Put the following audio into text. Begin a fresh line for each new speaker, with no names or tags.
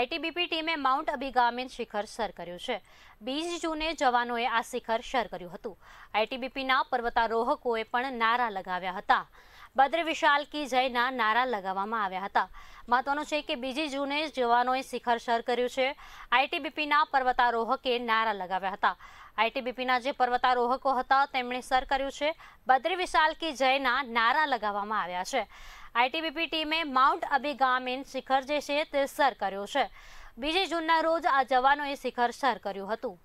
ITBP ટીમે mount અબી શિખર sir કર્યું છે બીજ જૂને જવાનોએ આ શિખર સર કર્યું હતું આઈટીબીપીના પર્વતારોહકોએ પણ નારા લગાવ્યા હતા ભદ્ર વિશાલ કી જયના નારા લગાવવામાં આવ્યા હતા મહત્વનું છે કે બીજી જૂને જવાનોએ શિખર સર કર્યું છે આઈટીબીપીના પર્વતારોહકે નારા લગાવ્યા હતા આઈટીબીપીના જે પર્વતારોહકો હતા તેમણે સર કર્યું છે બદ્રી વિશાલ કી જયના નારા લગાવવામાં આવ્યા છે આઈટીબીપી ટીમે માઉન્ટ અબી શિખર જે છે તે સર કર્યું છે બીજી જૂનના રોજ આ જવાનોએ શિખર સર કર્યું હતું